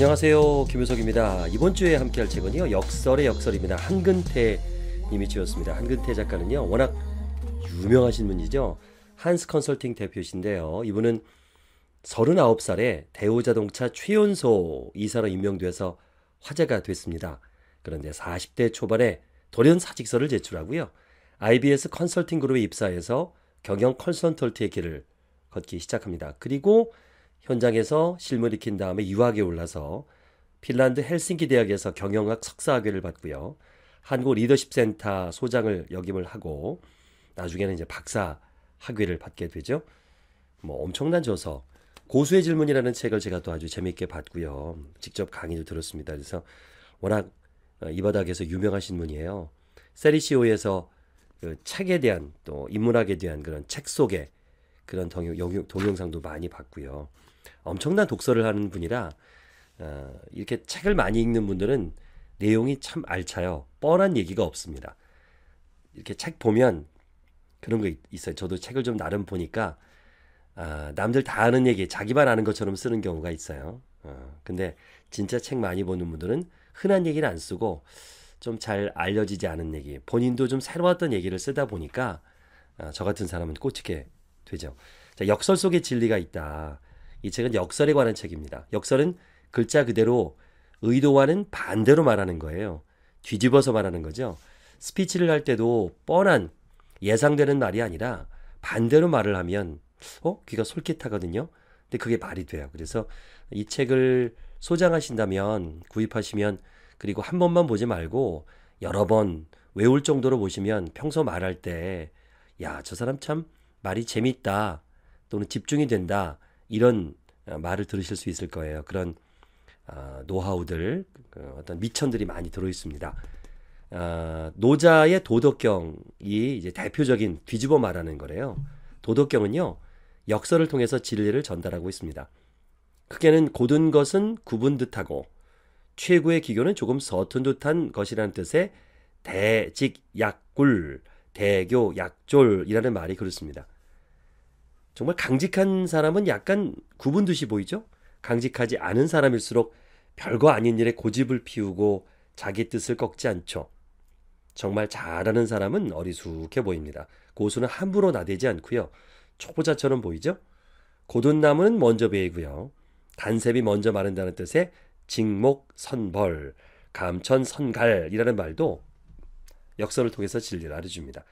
안녕하세요. 김효석입니다. 이번 주에 함께 할 책은요. 역설의 역설입니다. 한근태 님이 지었습니다. 한근태 작가는요. 워낙 유명하신 분이죠. 한스 컨설팅 대표신데요. 이분은 39살에 대우자동차 최연소 이사로 임명돼서 화제가 됐습니다. 그런데 40대 초반에 돌연 사직서를 제출하고요. IBS 컨설팅 그룹에 입사해서 경영 컨설턴트의 길을 걷기 시작합니다. 그리고 현장에서 실물 익힌 다음에 유학에 올라서 핀란드 헬싱키 대학에서 경영학 석사학위를 받고요. 한국 리더십 센터 소장을 역임을 하고 나중에는 이제 박사 학위를 받게 되죠. 뭐 엄청난 저서 고수의 질문이라는 책을 제가 또 아주 재미있게 봤고요. 직접 강의도 들었습니다. 그래서 워낙 어, 이 바닥에서 유명하신 분이에요. 세리시오에서 그 책에 대한 또 인문학에 대한 그런 책 속에 그런 동영, 동영상도 많이 봤고요. 엄청난 독서를 하는 분이라 어, 이렇게 책을 많이 읽는 분들은 내용이 참 알차요. 뻔한 얘기가 없습니다. 이렇게 책 보면 그런 거 있어요. 저도 책을 좀 나름 보니까 아, 남들 다 아는 얘기 자기만 아는 것처럼 쓰는 경우가 있어요. 어, 근데 진짜 책 많이 보는 분들은 흔한 얘기는 안 쓰고 좀 잘 알려지지 않은 얘기, 본인도 좀 새로웠던 얘기를 쓰다 보니까 아, 저 같은 사람은 꽂히게 되죠. 자, 역설 속에 진리가 있다. 이 책은 역설에 관한 책입니다. 역설은 글자 그대로 의도와는 반대로 말하는 거예요. 뒤집어서 말하는 거죠. 스피치를 할 때도 뻔한 예상되는 말이 아니라 반대로 말을 하면 어 귀가 솔깃하거든요. 근데 그게 말이 돼요. 그래서 이 책을 소장하신다면 구입하시면 그리고 한 번만 보지 말고 여러 번 외울 정도로 보시면 평소 말할 때 야 저 사람 참 말이 재밌다 또는 집중이 된다 이런 어, 말을 들으실 수 있을 거예요. 그런 어, 노하우들, 그 어떤 미천들이 많이 들어 있습니다. 어, 노자의 도덕경이 이제 대표적인 뒤집어 말하는 거래요. 도덕경은요, 역설을 통해서 진리를 전달하고 있습니다. 크게는 고든 것은 구분 듯하고 최고의 기교는 조금 서툰 듯한 것이라는 뜻의 대직약굴, 대교약졸이라는 말이 그렇습니다. 정말 강직한 사람은 약간 구분듯이 보이죠? 강직하지 않은 사람일수록 별거 아닌 일에 고집을 피우고 자기 뜻을 꺾지 않죠. 정말 잘하는 사람은 어리숙해 보입니다. 고수는 함부로 나대지 않고요. 초보자처럼 보이죠? 고든 나무는 먼저 베이고요. 단셉이 먼저 마른다는 뜻의 직목선벌, 감천선갈이라는 말도 역설을 통해서 진리를 알려줍니다.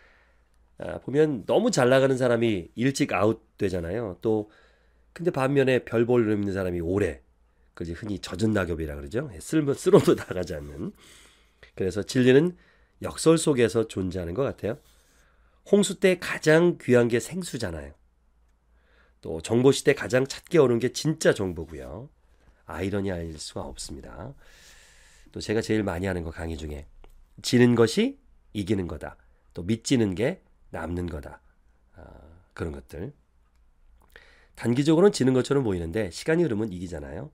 아, 보면 너무 잘 나가는 사람이 일찍 아웃되잖아요. 또 근데 반면에 별 볼을 있는 사람이 오래 그지 흔히 젖은 낙엽이라 그러죠. 예, 쓸모 쓰러도 나가지 않는. 그래서 진리는 역설 속에서 존재하는 것 같아요. 홍수 때 가장 귀한 게 생수잖아요. 또 정보 시대 가장 찾기 어려운 게 진짜 정보고요. 아이러니 할 수가 없습니다. 또 제가 제일 많이 하는 거 강의 중에 지는 것이 이기는 거다. 또 믿지는 게 남는 거다. 어, 그런 것들. 단기적으로는 지는 것처럼 보이는데 시간이 흐르면 이기잖아요.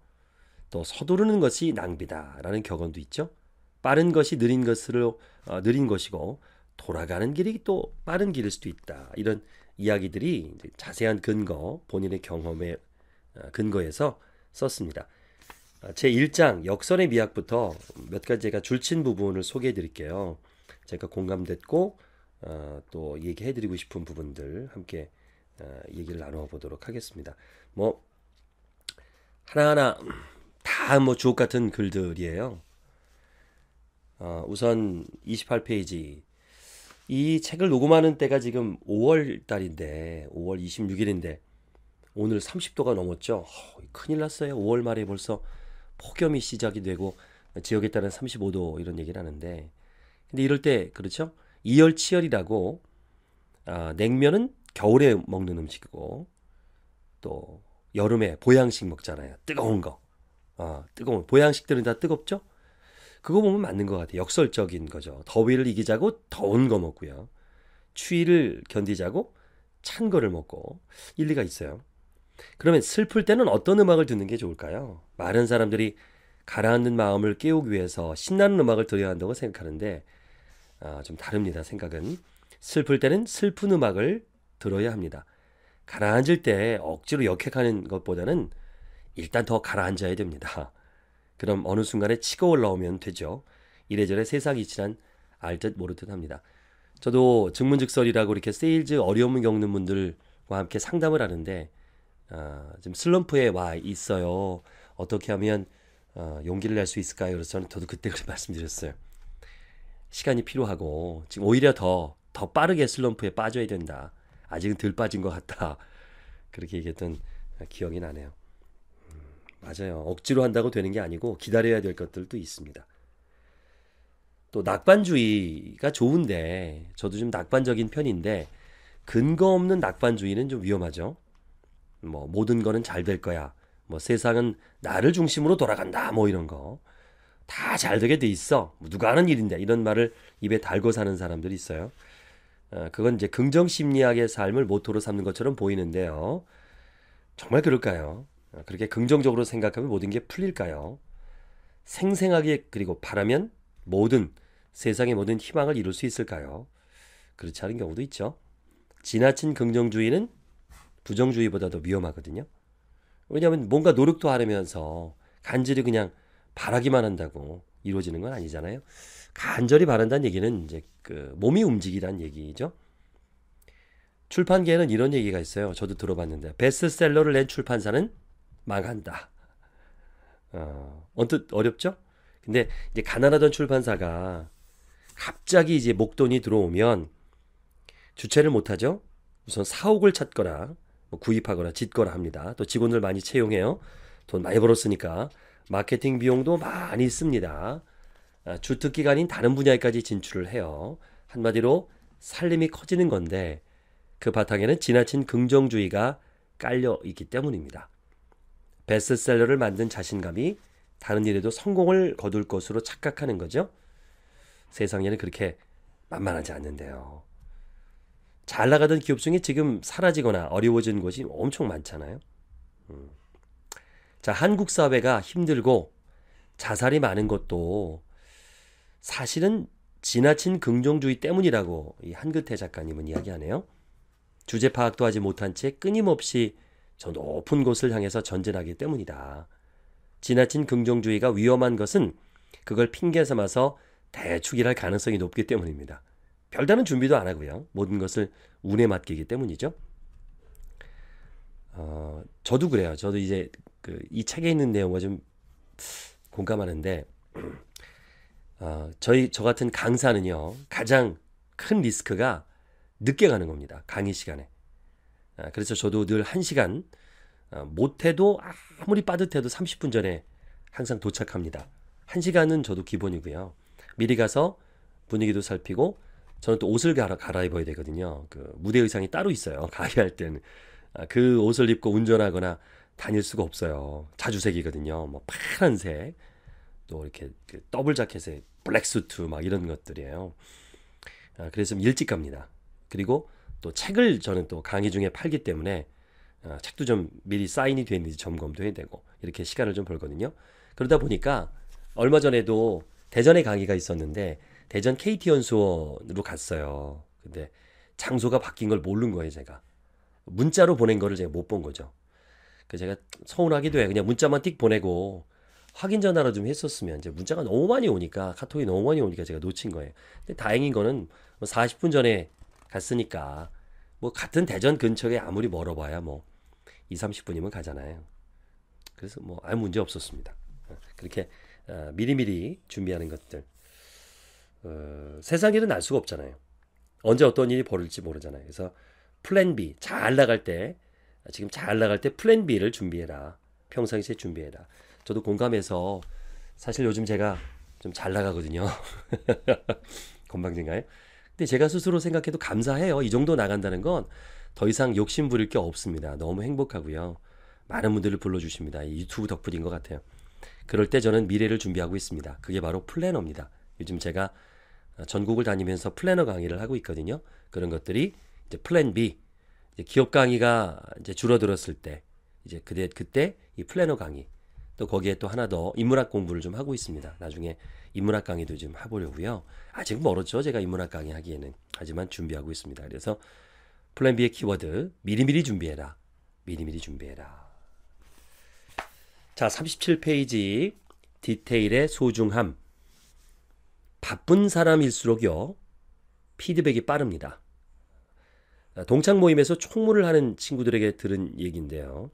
또 서두르는 것이 낭비다라는 격언도 있죠. 빠른 것이 느린 것으로 어, 느린 것이고 돌아가는 길이 또 빠른 길일 수도 있다. 이런 이야기들이 자세한 근거, 본인의 경험에 어, 근거해서 썼습니다. 아, 제 1장 역설의 미학부터 몇 가지 제가 줄친 부분을 소개해 드릴게요. 제가 공감됐고 어, 또 얘기해드리고 싶은 부분들 함께 어, 얘기를 나눠보도록 하겠습니다. 뭐 하나하나 다뭐 주옥 같은 글들이에요. 어, 우선 28페이지 이 책을 녹음하는 때가 지금 5월 달인데 5월 26일인데 오늘 30도가 넘었죠. 큰일 났어요. 5월 말에 벌써 폭염이 시작이 되고 지역에 따른 35도 이런 얘기를 하는데 근데 이럴 때 그렇죠? 이열치열이라고 아, 냉면은 겨울에 먹는 음식이고 또 여름에 보양식 먹잖아요. 뜨거운 거. 아, 뜨거운 보양식들은 다 뜨겁죠? 그거 보면 맞는 것 같아요. 역설적인 거죠. 더위를 이기자고 더운 거 먹고요. 추위를 견디자고 찬 거를 먹고 일리가 있어요. 그러면 슬플 때는 어떤 음악을 듣는 게 좋을까요? 많은 사람들이 가라앉는 마음을 깨우기 위해서 신나는 음악을 들어야 한다고 생각하는데 아, 좀 다릅니다. 생각은 슬플 때는 슬픈 음악을 들어야 합니다. 가라앉을 때 억지로 역행하는 것보다는 일단 더 가라앉아야 됩니다. 그럼 어느 순간에 치고 올라오면 되죠. 이래저래 세상이 지난 알 듯 모르듯 합니다. 저도 증문즉설이라고 이렇게 세일즈 어려움을 겪는 분들과 함께 상담을 하는데 어, 지금 슬럼프에 와 있어요. 어떻게 하면 어, 용기를 낼 수 있을까요? 그래서 저는 저도 그때 그렇게 말씀드렸어요. 시간이 필요하고 지금 오히려 더 더 빠르게 슬럼프에 빠져야 된다. 아직은 덜 빠진 것 같다. 그렇게 얘기했던 기억이 나네요. 음, 맞아요. 억지로 한다고 되는 게 아니고 기다려야 될 것들도 있습니다. 또 낙관주의가 좋은데 저도 좀 낙관적인 편인데 근거 없는 낙관주의는 좀 위험하죠. 뭐 모든 거는 잘 될 거야. 뭐 세상은 나를 중심으로 돌아간다. 뭐 이런 거. 다잘 되게 돼 있어. 뭐 누가 하는 일인데 이런 말을 입에 달고 사는 사람들이 있어요. 어, 그건 이제 긍정 심리학의 삶을 모토로 삼는 것처럼 보이는데요. 정말 그럴까요? 어, 그렇게 긍정적으로 생각하면 모든 게 풀릴까요? 생생하게 그리고 바라면 모든 세상의 모든 희망을 이룰 수 있을까요? 그렇지 않은 경우도 있죠. 지나친 긍정주의는 부정주의보다도 위험하거든요. 왜냐하면 뭔가 노력도 하려면서 간절히 그냥 바라기만 한다고 이루어지는 건 아니잖아요. 간절히 바란다는 얘기는 이제 그 몸이 움직이란 얘기죠. 출판계에는 이런 얘기가 있어요. 저도 들어봤는데 베스트셀러를 낸 출판사는 망한다. 어, 언뜻 어렵죠? 근데 이제 가난하던 출판사가 갑자기 이제 목돈이 들어오면 주체를 못하죠. 우선 사옥을 찾거나 뭐 구입하거나 짓거나 합니다. 또직원들 많이 채용해요. 돈 많이 벌었으니까 마케팅 비용도 많이 씁니다. 아, 주특기가 아닌 다른 분야에까지 진출을 해요. 한마디로 살림이 커지는 건데 그 바탕에는 지나친 긍정주의가 깔려 있기 때문입니다. 베스트셀러를 만든 자신감이 다른 일에도 성공을 거둘 것으로 착각하는 거죠. 세상에는 그렇게 만만하지 않는데요. 잘 나가던 기업 중에 지금 사라지거나 어려워진 곳이 엄청 많잖아요. 음. 자, 한국 사회가 힘들고 자살이 많은 것도 사실은 지나친 긍정주의 때문이라고 이 한근태 작가님은 이야기하네요. 주제 파악도 하지 못한 채 끊임없이 저 높은 곳을 향해서 전진하기 때문이다. 지나친 긍정주의가 위험한 것은 그걸 핑계 삼아서 대축이랄 가능성이 높기 때문입니다. 별다른 준비도 안 하고요. 모든 것을 운에 맡기기 때문이죠. 어, 저도 그래요. 저도 이제 그이 책에 있는 내용과 좀 공감하는데 어, 저희 저 같은 강사는요 가장 큰 리스크가 늦게 가는 겁니다 강의 시간에 아, 그래서 저도 늘 1시간 아, 어, 못해도 아무리 빠듯해도 30분 전에 항상 도착합니다 1시간은 저도 기본이고요 미리 가서 분위기도 살피고 저는 또 옷을 갈아, 갈아입어야 되거든요 그 무대 의상이 따로 있어요 강의할 때는 아, 그 옷을 입고 운전하거나 다닐 수가 없어요. 자주색이거든요. 뭐 파란색, 또 이렇게 그 더블 자켓에 블랙 수트 막 이런 것들이에요. 아, 그래서 일찍 갑니다. 그리고 또 책을 저는 또 강의 중에 팔기 때문에 아, 책도 좀 미리 사인이 되어 있는지 점검도 해야 되고 이렇게 시간을 좀 벌거든요. 그러다 보니까 얼마 전에도 대전에 강의가 있었는데 대전 KT 연수원으로 갔어요. 근데 장소가 바뀐 걸 모르는 거예요, 제가. 문자로 보낸 거를 제가 못 본 거죠. 그 제가 서운하기도 해. 그냥 문자만 띡 보내고 확인 전화로 좀 했었으면 이제 문자가 너무 많이 오니까 카톡이 너무 많이 오니까 제가 놓친 거예요. 근데 다행인 거는 40분 뭐 전에 갔으니까 뭐 같은 대전 근처에 아무리 멀어봐야 뭐 2, 0 30분이면 가잖아요. 그래서 뭐 아무 문제 없었습니다. 어, 그렇게 어, 미리미리 준비하는 것들. 어, 세상 일은 알 수가 없잖아요. 언제 어떤 일이 벌어질지 모르잖아요. 그래서 플랜 B 잘 나갈 때 지금 잘 나갈 때 플랜 B를 준비해라. 평상시에 준비해라. 저도 공감해서 사실 요즘 제가 좀 잘 나가거든요. 건방진가요? 근데 제가 스스로 생각해도 감사해요. 이 정도 나간다는 건 더 이상 욕심 부릴 게 없습니다. 너무 행복하고요. 많은 분들을 불러주십니다. 유튜브 덕분인 것 같아요. 그럴 때 저는 미래를 준비하고 있습니다. 그게 바로 플래너입니다. 요즘 제가 전국을 다니면서 플래너 강의를 하고 있거든요. 그런 것들이 이제 플랜 B, 이제 기업 강의가 이제 줄어들었을 때 이제 그때 그때 이 플래너 강의 또 거기에 또 하나 더 인문학 공부를 좀 하고 있습니다. 나중에 인문학 강의도 좀 해보려고요. 아직 멀었죠. 제가 인문학 강의 하기에는 하지만 준비하고 있습니다. 그래서 플랜 B의 키워드 미리미리 준비해라. 미리미리 준비해라. 자, 37페이지 디테일의 소중함. 바쁜 사람일수록요. 피드백이 빠릅니다. 동창 모임에서 총무를 하는 친구들에게 들은 얘기인데요.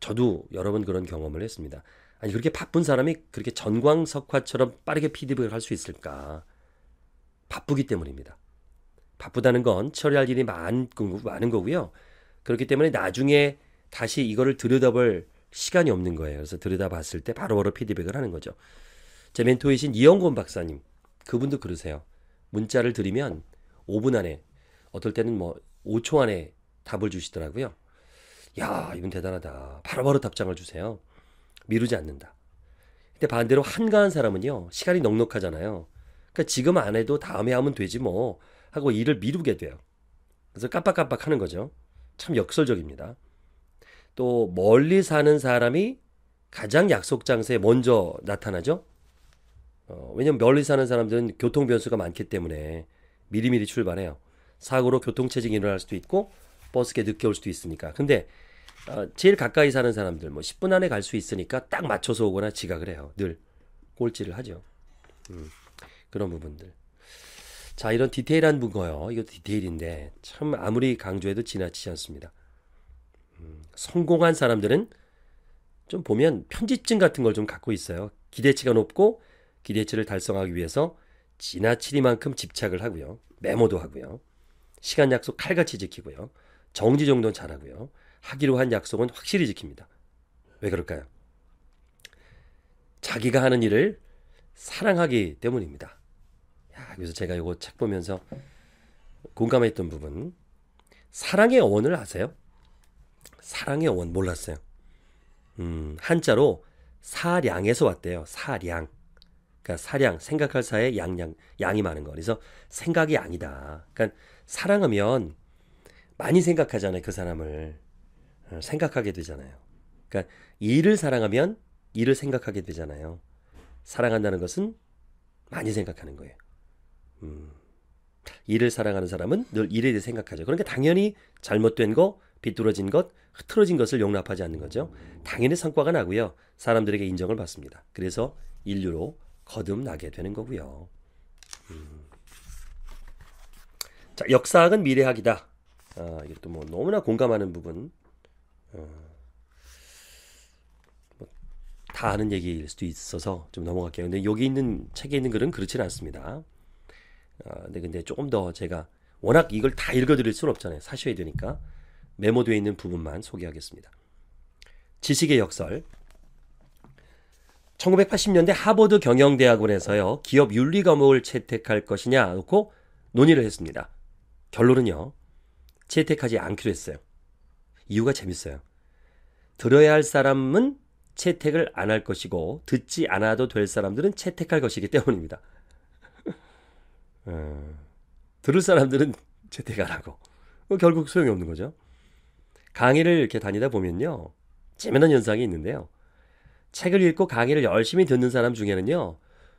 저도 여러 번 그런 경험을 했습니다. 아니 그렇게 바쁜 사람이 그렇게 전광석화처럼 빠르게 피드백을 할 수 있을까? 바쁘기 때문입니다. 바쁘다는 건 처리할 일이 많, 많은 거고요. 그렇기 때문에 나중에 다시 이거를 들여다볼 시간이 없는 거예요. 그래서 들여다봤을 때 바로바로 바로 피드백을 하는 거죠. 제 멘토이신 이영곤 박사님, 그분도 그러세요. 문자를 드리면 5분 안에, 어떨 때는 뭐 5초 안에 답을 주시더라고요. 야, 이분 대단하다. 바로바로 답장을 주세요. 미루지 않는다. 근데 반대로 한가한 사람은요, 시간이 넉넉하잖아요. 그러니까 지금 안 해도 다음에 하면 되지 뭐 하고 일을 미루게 돼요. 그래서 깜빡깜빡 하는 거죠. 참 역설적입니다. 또 멀리 사는 사람이 가장 약속 장소에 먼저 나타나죠. 어, 왜냐면 멀리 사는 사람들은 교통 변수가 많기 때문에 미리미리 출발해요. 사고로 교통체증이 일어날 수도 있고 버스에 늦게 올 수도 있으니까. 근데 어, 제일 가까이 사는 사람들 뭐 10분 안에 갈 수 있으니까 딱 맞춰서 오거나 지각을 해요. 늘 꼴찌를 하죠. 음, 그런 부분들. 자, 이런 디테일한 분거요 이거 디테일인데 참 아무리 강조해도 지나치지 않습니다. 음, 성공한 사람들은 좀 보면 편집증 같은 걸 좀 갖고 있어요. 기대치가 높고 기대치를 달성하기 위해서 지나치리만큼 집착을 하고요. 메모도 하고요. 시간 약속 칼같이 지키고요. 정지 정도는 잘하고요. 하기로 한 약속은 확실히 지킵니다. 왜 그럴까요? 자기가 하는 일을 사랑하기 때문입니다. 야, 그래서 제가 이거 책 보면서 공감했던 부분. 사랑의 원을 아세요? 사랑의 원 몰랐어요. 음, 한자로 사량에서 왔대요. 사량. 그러니까 사량, 생각할 사에 양양 양이 많은 거. 그래서 생각이 양이다. 그러니까 사랑하면 많이 생각하잖아요. 그 사람을 어, 생각하게 되잖아요. 그러니까 일을 사랑하면 일을 생각하게 되잖아요. 사랑한다는 것은 많이 생각하는 거예요. 음. 일을 사랑하는 사람은 늘 일에 대해 생각하죠. 그러니까 당연히 잘못된 거, 비뚤어진 것, 흐트러진 것을 용납하지 않는 거죠. 당연히 성과가 나고요. 사람들에게 인정을 받습니다. 그래서 인류로 거듭나게 되는 거고요. 음. 자, 역사학은 미래학이다. 아, 이것도 뭐 너무나 공감하는 부분. 어, 뭐 다 아는 얘기일 수도 있어서 좀 넘어갈게요. 근데 여기 있는 책에 있는 글은 그렇지 않습니다. 아, 근데 근데 조금 더 제가 워낙 이걸 다 읽어드릴 수는 없잖아요. 사셔야 되니까 메모되어 있는 부분만 소개하겠습니다. 지식의 역설. 1980년대 하버드 경영대학원에서요 기업 윤리 과목을 채택할 것이냐 놓고 논의를 했습니다. 결론은요. 채택하지 않기로 했어요. 이유가 재밌어요. 들어야 할 사람은 채택을 안 할 것이고 듣지 않아도 될 사람들은 채택할 것이기 때문입니다. 어, 들을 사람들은 채택 안 하고 어, 결국 소용이 없는 거죠. 강의를 이렇게 다니다 보면요. 재미난 현상이 있는데요. 책을 읽고 강의를 열심히 듣는 사람 중에는요.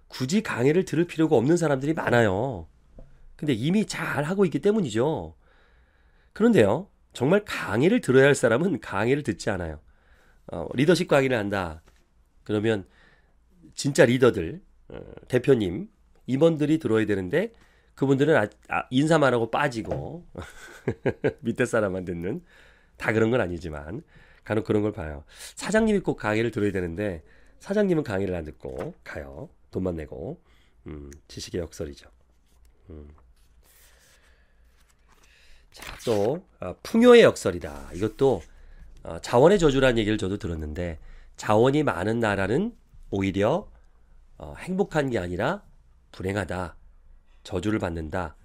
굳이 강의를 들을 필요가 없는 사람들이 많아요. 근데 이미 잘 하고 있기 때문이죠. 그런데요, 정말 강의를 들어야 할 사람은 강의를 듣지 않아요. 어, 리더십 강의를 한다. 그러면 진짜 리더들, 어, 대표님, 임원들이 들어야 되는데 그분들은 아, 아, 인사만 하고 빠지고 밑에 사람만 듣는 다 그런 건 아니지만 간혹 그런 걸 봐요. 사장님이 꼭 강의를 들어야 되는데 사장님은 강의를 안 듣고 가요. 돈만 내고 음, 지식의 역설이죠. 음. 자, 또 어, 풍요의 역설이다. 이것도 어, 자원의 저주라는 얘기를 저도 들었는데 자원이 많은 나라는 오히려 어, 행복한 게 아니라 불행하다. 저주를 받는다.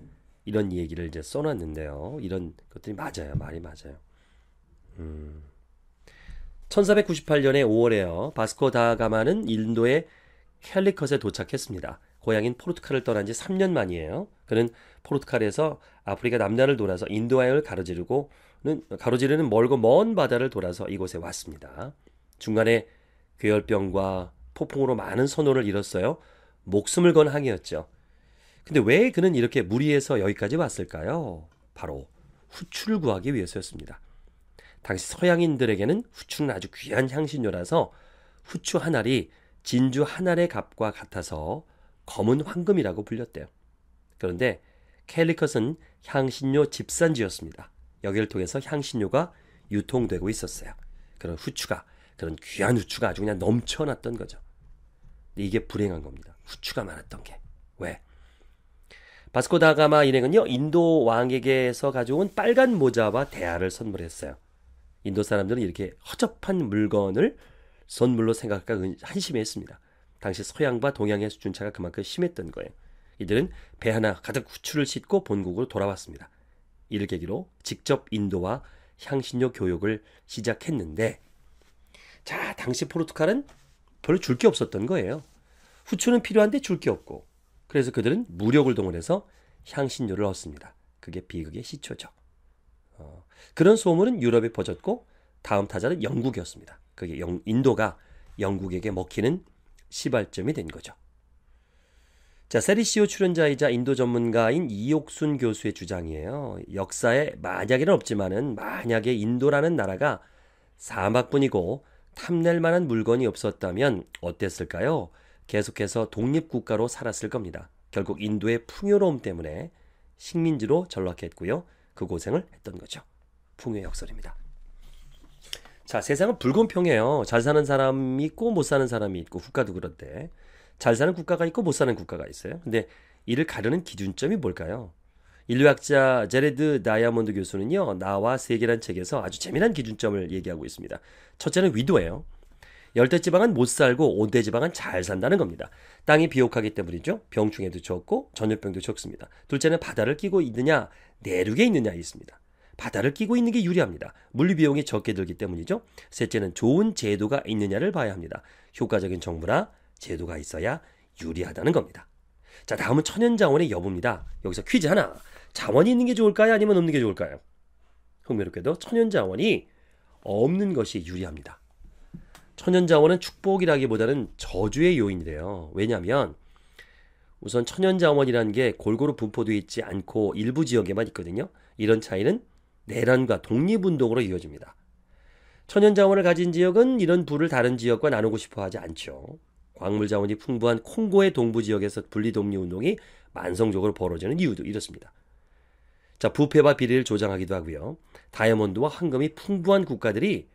이런 얘기를 이제 써놨는데요. 이런 것들이 맞아요. 말이 맞아요. 음. 1498년에 5월에요. 바스코 다 가마는 인도의 캘리컷에 도착했습니다. 고향인 포르투갈을 떠난 지 3년 만이에요. 그는 포르투갈에서 아프리카 남단을 돌아서 인도하역 가로지르고는 가로지르는 멀고 먼 바다를 돌아서 이곳에 왔습니다. 중간에 괴혈병과 폭풍으로 많은 선호를 잃었어요. 목숨을 건 항해였죠. 근데 왜 그는 이렇게 무리해서 여기까지 왔을까요? 바로 후추를 구하기 위해서였습니다. 당시 서양인들에게는 후추는 아주 귀한 향신료라서 후추 한 알이 진주 한 알의 값과 같아서 검은 황금이라고 불렸대요. 그런데 캘리컷은 향신료 집산지였습니다. 여기를 통해서 향신료가 유통되고 있었어요. 그런 후추가 그런 귀한 후추가 아주 그냥 넘쳐났던 거죠. 이게 불행한 겁니다. 후추가 많았던 게 왜? 바스코다가마 인행은요 인도 왕에게서 가져온 빨간 모자와 대야를 선물했어요. 인도 사람들은 이렇게 허접한 물건을 선물로 생각하기가 한심했습니다. 당시 서양과 동양의 수준차가 그만큼 심했던 거예요. 이들은 배 하나 가득 후추를 싣고 본국으로 돌아왔습니다. 이를 계기로 직접 인도와 향신료 교육을 시작했는데 자, 당시 포르투갈은 별로 줄 게 없었던 거예요. 후추는 필요한데 줄 게 없고 그래서 그들은 무력을 동원해서 향신료를 얻습니다. 그게 비극의 시초죠. 어, 그런 소문은 유럽에 퍼졌고 다음 타자는 영국이었습니다. 그게 영, 인도가 영국에게 먹히는 시발점이 된 거죠. 자, 세리시오 출연자이자 인도 전문가인 이옥순 교수의 주장이에요. 역사에 만약에는 없지만은 만약에 인도라는 나라가 사막뿐이고 탐낼 만한 물건이 없었다면 어땠을까요? 계속해서 독립국가로 살았을 겁니다. 결국 인도의 풍요로움 때문에 식민지로 전락했고요. 그 고생을 했던 거죠. 풍요 역설입니다. 자, 세상은 불공평해요. 잘 사는 사람이 있고 못 사는 사람이 있고 국가도 그런데 잘 사는 국가가 있고 못 사는 국가가 있어요. 근데 이를 가르는 기준점이 뭘까요? 인류학자 제레드 다이아몬드 교수는요. 나와 세계란 책에서 아주 재미난 기준점을 얘기하고 있습니다. 첫째는 위도예요. 열대 지방은 못 살고 온대 지방은 잘 산다는 겁니다. 땅이 비옥하기 때문이죠. 병충해도 적고 전염병도 적습니다. 둘째는 바다를 끼고 있느냐 내륙에 있느냐에 있습니다. 바다를 끼고 있는 게 유리합니다. 물류 비용이 적게 들기 때문이죠. 셋째는 좋은 제도가 있느냐를 봐야 합니다. 효과적인 정부나 제도가 있어야 유리하다는 겁니다. 자, 다음은 천연자원의 여부입니다. 여기서 퀴즈 하나. 자원이 있는 게 좋을까요? 아니면 없는 게 좋을까요? 흥미롭게도 천연자원이 없는 것이 유리합니다. 천연자원은 축복이라기보다는 저주의 요인이래요. 왜냐하면 우선 천연자원이라는 게 골고루 분포되어 있지 않고 일부 지역에만 있거든요. 이런 차이는 내란과 독립운동으로 이어집니다. 천연자원을 가진 지역은 이런 부를 다른 지역과 나누고 싶어 하지 않죠. 광물자원이 풍부한 콩고의 동부 지역에서 분리독립운동이 만성적으로 벌어지는 이유도 이렇습니다. 자, 부패와 비리를 조장하기도 하고요. 다이아몬드와 황금이 풍부한 국가들이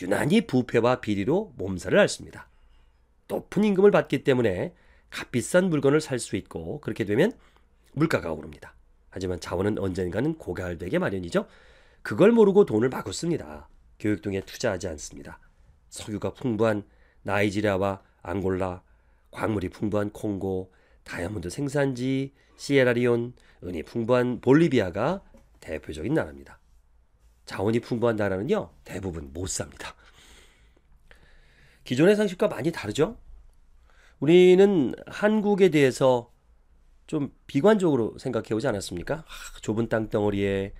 유난히 부패와 비리로 몸살을 앓습니다. 높은 임금을 받기 때문에 값비싼 물건을 살 수 있고 그렇게 되면 물가가 오릅니다. 하지만 자원은 언젠가는 고갈되게 마련이죠. 그걸 모르고 돈을 마구 씁니다. 교육등에 투자하지 않습니다. 석유가 풍부한 나이지리아와 앙골라, 광물이 풍부한 콩고, 다이아몬드 생산지, 시에라리온, 은이 풍부한 볼리비아가 대표적인 나라입니다. 자원이 풍부한 나라는요, 대부분 못 삽니다. 기존의 상식과 많이 다르죠? 우리는 한국에 대해서 좀 비관적으로 생각해 오지 않았습니까? 아, 좁은 땅덩어리에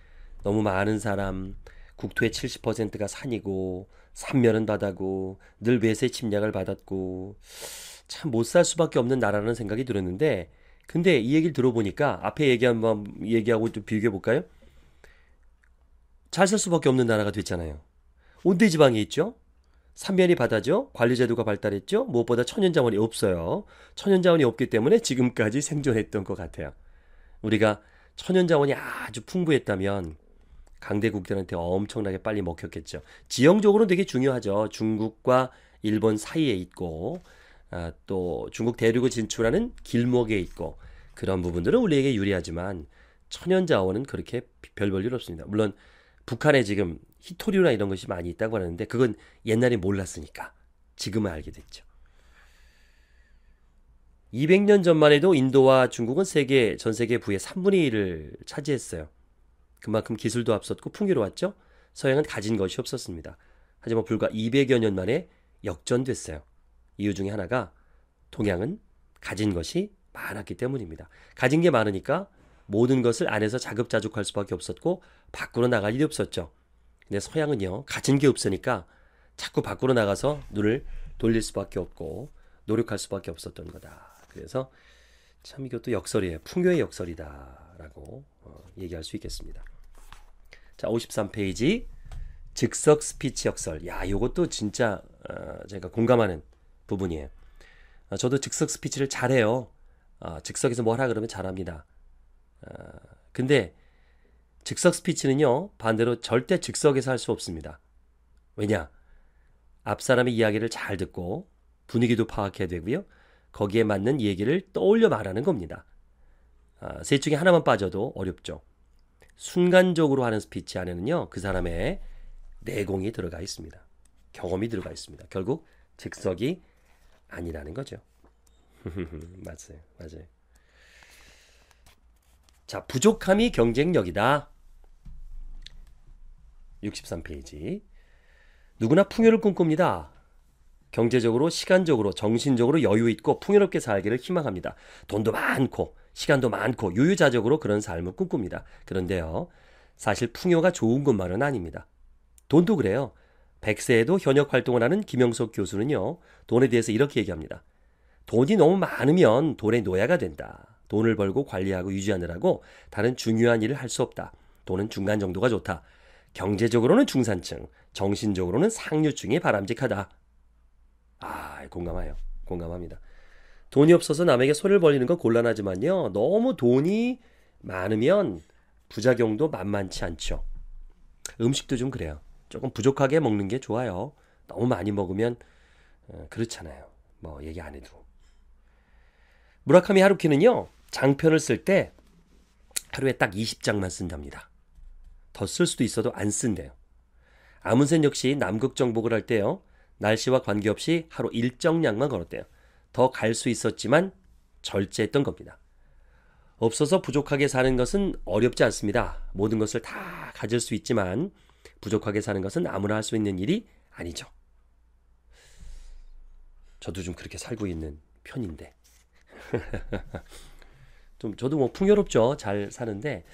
너무 많은 사람, 국토의 70%가 산이고 삼면은 바다고 늘 외세 침략을 받았고 참 못 살 수밖에 없는 나라라는 생각이 들었는데 근데 이 얘기를 들어보니까 앞에 얘기 한번 얘기하고 좀 비교해 볼까요? 잘 살 수밖에 없는 나라가 됐잖아요. 온대 지방에 있죠. 삼면이 바다죠. 관리제도가 발달했죠. 무엇보다 천연자원이 없어요. 천연자원이 없기 때문에 지금까지 생존했던 것 같아요. 우리가 천연자원이 아주 풍부했다면 강대국들한테 엄청나게 빨리 먹혔겠죠. 지형적으로는 되게 중요하죠. 중국과 일본 사이에 있고 아, 또 중국 대륙을 진출하는 길목에 있고 그런 부분들은 우리에게 유리하지만 천연자원은 그렇게 별 볼일 없습니다. 물론 북한에 지금 히토리오나 이런 것이 많이 있다고 하는데 그건 옛날에 몰랐으니까 지금은 알게 됐죠. 200년 전만 해도 인도와 중국은 세계 전 세계 부의 3분의 1을 차지했어요. 그만큼 기술도 앞섰고 풍요로웠죠. 서양은 가진 것이 없었습니다. 하지만 불과 200여 년 만에 역전됐어요. 이유 중에 하나가 동양은 가진 것이 많았기 때문입니다. 가진 게 많으니까 모든 것을 안에서 자급자족할 수밖에 없었고 밖으로 나갈 일이 없었죠. 근데 서양은요, 가진 게 없으니까 자꾸 밖으로 나가서 눈을 돌릴 수밖에 없고 노력할 수밖에 없었던 거다. 그래서 참 이것도 역설이에요. 풍요의 역설이다라고 어, 얘기할 수 있겠습니다. 자, 53페이지 즉석 스피치 역설. 야, 이것도 진짜 어, 제가 공감하는 부분이에요. 어, 저도 즉석 스피치를 잘해요. 어, 즉석에서 뭐 하라 그러면 잘합니다. 어, 근데 즉석 스피치는요, 반대로 절대 즉석에서 할 수 없습니다. 왜냐? 앞사람의 이야기를 잘 듣고 분위기도 파악해야 되고요. 거기에 맞는 얘기를 떠올려 말하는 겁니다. 아, 셋 중에 하나만 빠져도 어렵죠. 순간적으로 하는 스피치 안에는요, 그 사람의 내공이 들어가 있습니다. 경험이 들어가 있습니다. 결국 즉석이 아니라는 거죠. 맞아요. 맞아요. 자, 부족함이 경쟁력이다. 63페이지. 누구나 풍요를 꿈꿉니다. 경제적으로, 시간적으로, 정신적으로 여유 있고 풍요롭게 살기를 희망합니다. 돈도 많고, 시간도 많고, 유유자적으로 그런 삶을 꿈꿉니다. 그런데요, 사실 풍요가 좋은 것만은 아닙니다. 돈도 그래요. 100세에도 현역 활동을 하는 김영석 교수는요, 돈에 대해서 이렇게 얘기합니다. 돈이 너무 많으면 돈의 노예가 된다. 돈을 벌고 관리하고 유지하느라고 다른 중요한 일을 할 수 없다. 돈은 중간 정도가 좋다. 경제적으로는 중산층, 정신적으로는 상류층이 바람직하다. 아, 공감해요. 공감합니다. 돈이 없어서 남에게 손을 벌리는 건 곤란하지만요. 너무 돈이 많으면 부작용도 만만치 않죠. 음식도 좀 그래요. 조금 부족하게 먹는 게 좋아요. 너무 많이 먹으면 어, 그렇잖아요. 뭐 얘기 안 해도. 무라카미 하루키는요. 장편을 쓸 때 하루에 딱 20장만 쓴답니다. 더쓸 수도 있어도 안 쓴대요. 아문센 역시 남극 정복을 할 때요. 날씨와 관계없이 하루 일정량만 걸었대요. 더 갈 수 있었지만 절제했던 겁니다. 없어서 부족하게 사는 것은 어렵지 않습니다. 모든 것을 다 가질 수 있지만 부족하게 사는 것은 아무나 할 수 있는 일이 아니죠. 저도 좀 그렇게 살고 있는 편인데. 좀 저도 뭐 풍요롭죠. 잘 사는데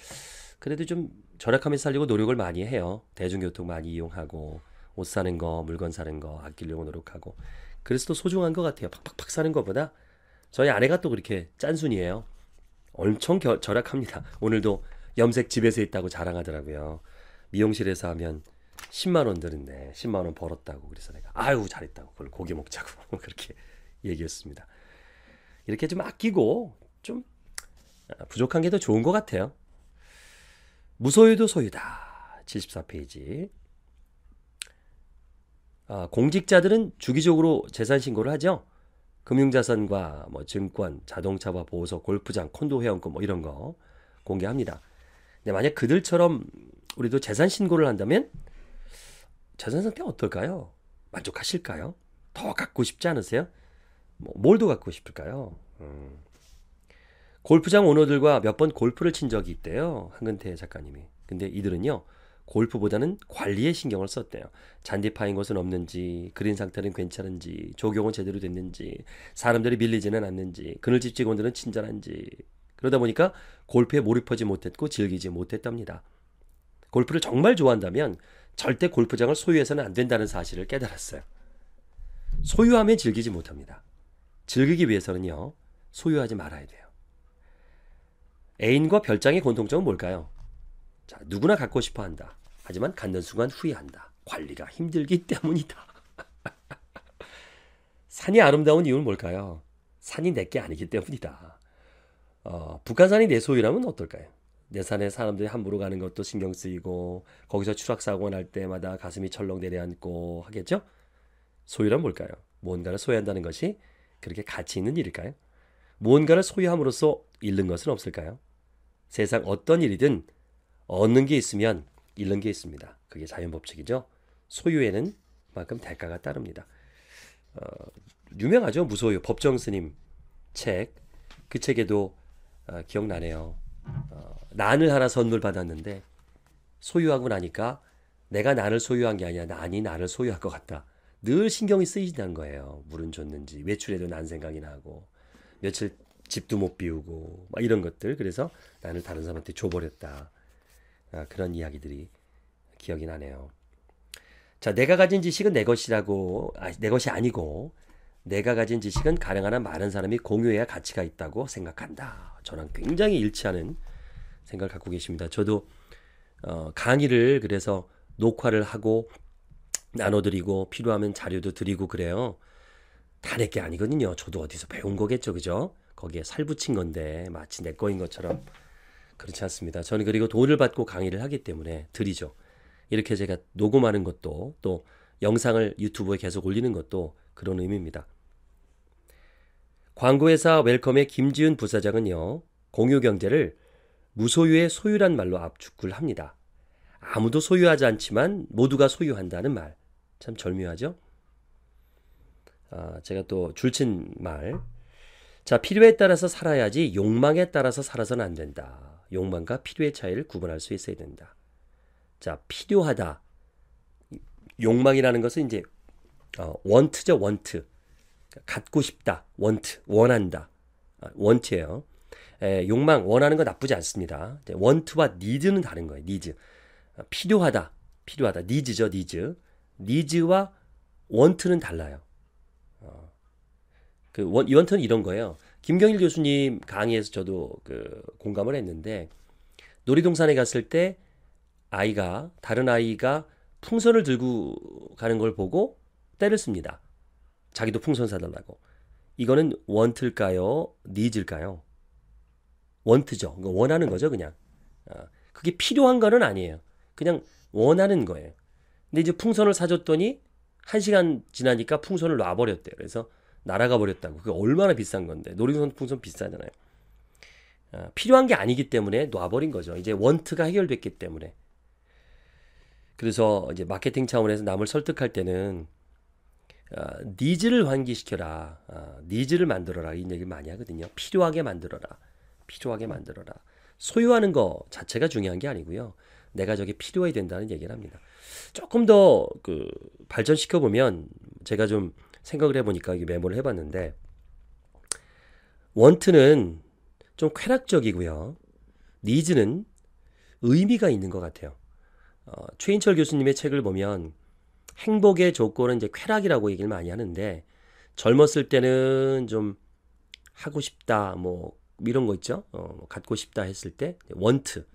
그래도 좀 절약하면 살려고 노력을 많이 해요. 대중교통 많이 이용하고 옷 사는 거, 물건 사는 거 아끼려고 노력하고. 그래서 또 소중한 것 같아요. 팍팍팍 사는 것보다 저희 아내가 또 그렇게 짠순이에요. 엄청 겨, 절약합니다. 오늘도 염색 집에서 있다고 자랑하더라고요. 미용실에서 하면 10만 원 드는데 10만 원 벌었다고 그래서 내가 아유 잘했다고 그걸 고기 먹자고 그렇게 얘기했습니다. 이렇게 좀 아끼고 좀 아, 부족한 게 더 좋은 것 같아요. 무소유도 소유다. 74페이지. 아, 공직자들은 주기적으로 재산 신고를 하죠. 금융자산과 뭐 증권, 자동차와 보호소, 골프장, 콘도 회원권 뭐 이런 거 공개합니다. 근데 만약 그들처럼 우리도 재산 신고를 한다면 재산 상태 어떨까요? 만족하실까요? 더 갖고 싶지 않으세요? 뭐, 뭘더 갖고 싶을까요? 음. 골프장 오너들과 몇 번 골프를 친 적이 있대요. 한근태 작가님이. 근데 이들은요. 골프보다는 관리에 신경을 썼대요. 잔디 파인 곳은 없는지, 그린 상태는 괜찮은지, 조경은 제대로 됐는지, 사람들이 밀리지는 않는지, 그늘집 직원들은 친절한지. 그러다 보니까 골프에 몰입하지 못했고 즐기지 못했답니다. 골프를 정말 좋아한다면 절대 골프장을 소유해서는 안 된다는 사실을 깨달았어요. 소유하면 즐기지 못합니다. 즐기기 위해서는요, 소유하지 말아야 돼요. 애인과 별장의 공통점은 뭘까요? 자, 누구나 갖고 싶어 한다. 하지만 갖는 순간 후회한다. 관리가 힘들기 때문이다. 산이 아름다운 이유는 뭘까요? 산이 내게 아니기 때문이다. 어, 북한산이 내 소유라면 어떨까요? 내 산에 사람들이 함부로 가는 것도 신경 쓰이고 거기서 추락사고가 날 때마다 가슴이 철렁 내려앉고 하겠죠? 소유란 뭘까요? 무언가를 소유한다는 것이 그렇게 가치 있는 일일까요? 무언가를 소유함으로써 잃는 것은 없을까요? 세상 어떤 일이든 얻는 게 있으면 잃는 게 있습니다. 그게 자연 법칙이죠. 소유에는 만큼 대가가 따릅니다. 어, 유명하죠 무소유 법정 스님 책그 책에도 어, 기억나네요. 어, 난을 하나 선물 받았는데 소유하고 나니까 내가 난을 소유한 게 아니라 난이 나를 소유할 것 같다. 늘 신경이 쓰이다는 거예요. 물은 줬는지 외출해도 난 생각이 나고 며칠 집도 못 비우고 막 이런 것들 그래서 나는 다른 사람한테 줘버렸다 아, 그런 이야기들이 기억이 나네요. 자, 내가 가진 지식은 내 것이라고 아, 내 것이 아니고 내가 가진 지식은 가능한 한 많은 사람이 공유해야 가치가 있다고 생각한다. 저랑 굉장히 일치하는 생각을 갖고 계십니다. 저도 어, 강의를 그래서 녹화를 하고 나눠드리고 필요하면 자료도 드리고 그래요. 다내게 아니거든요. 저도 어디서 배운 거겠죠, 그죠? 거기에 살붙인 건데 마치 내 거인 것처럼 그렇지 않습니다. 저는 그리고 돈을 받고 강의를 하기 때문에 드리죠. 이렇게 제가 녹음하는 것도 또 영상을 유튜브에 계속 올리는 것도 그런 의미입니다. 광고회사 웰컴의 김지윤 부사장은요, 공유경제를 무소유의 소유란 말로 압축을 합니다. 아무도 소유하지 않지만 모두가 소유한다는 말. 참 절묘하죠? 아, 제가 또 줄친 말, 자, 필요에 따라서 살아야지 욕망에 따라서 살아서는 안 된다. 욕망과 필요의 차이를 구분할 수 있어야 된다. 자, 필요하다. 욕망이라는 것은 이제 어, 원트죠, 원트. 갖고 싶다, 원트, 원한다. 원트예요. 어, 에, 욕망, 원하는 거 나쁘지 않습니다. 원트와 니즈는 다른 거예요. 니즈. 어, 필요하다, 필요하다. 니즈죠, 니즈. 니즈와 원트는 달라요. 그 원, 이원턴이 이런 거예요. 김경일 교수님 강의에서 저도 그 공감을 했는데 놀이동산에 갔을 때 아이가 다른 아이가 풍선을 들고 가는 걸 보고 때를 씁니다. 자기도 풍선 사달라고. 이거는 원트일까요? 니즈일까요? 원트죠. 그러니까 원하는 거죠, 그냥. 아, 그게 필요한 거는 아니에요. 그냥 원하는 거예요. 근데 이제 풍선을 사줬더니 한 시간 지나니까 풍선을 놔버렸대요. 그래서 날아가 버렸다고. 그게 얼마나 비싼 건데. 놀이동산풍선 비싸잖아요. 아, 필요한 게 아니기 때문에 놔버린 거죠. 이제 원트가 해결됐기 때문에. 그래서 이제 마케팅 차원에서 남을 설득할 때는 아, 니즈를 환기시켜라. 아, 니즈를 만들어라. 이런 얘기를 많이 하거든요. 필요하게 만들어라. 필요하게 만들어라. 소유하는 거 자체가 중요한 게 아니고요. 내가 저게 필요해 된다는 얘기를 합니다. 조금 더 그 발전시켜 보면 제가 좀 생각을 해보니까 이게 메모를 해봤는데 원트는 좀 쾌락적이고요. 니즈는 의미가 있는 것 같아요. 어, 최인철 교수님의 책을 보면 행복의 조건은 이제 쾌락이라고 얘기를 많이 하는데 젊었을 때는 좀 하고 싶다 뭐 이런 거 있죠. 어, 뭐 갖고 싶다 했을 때 원트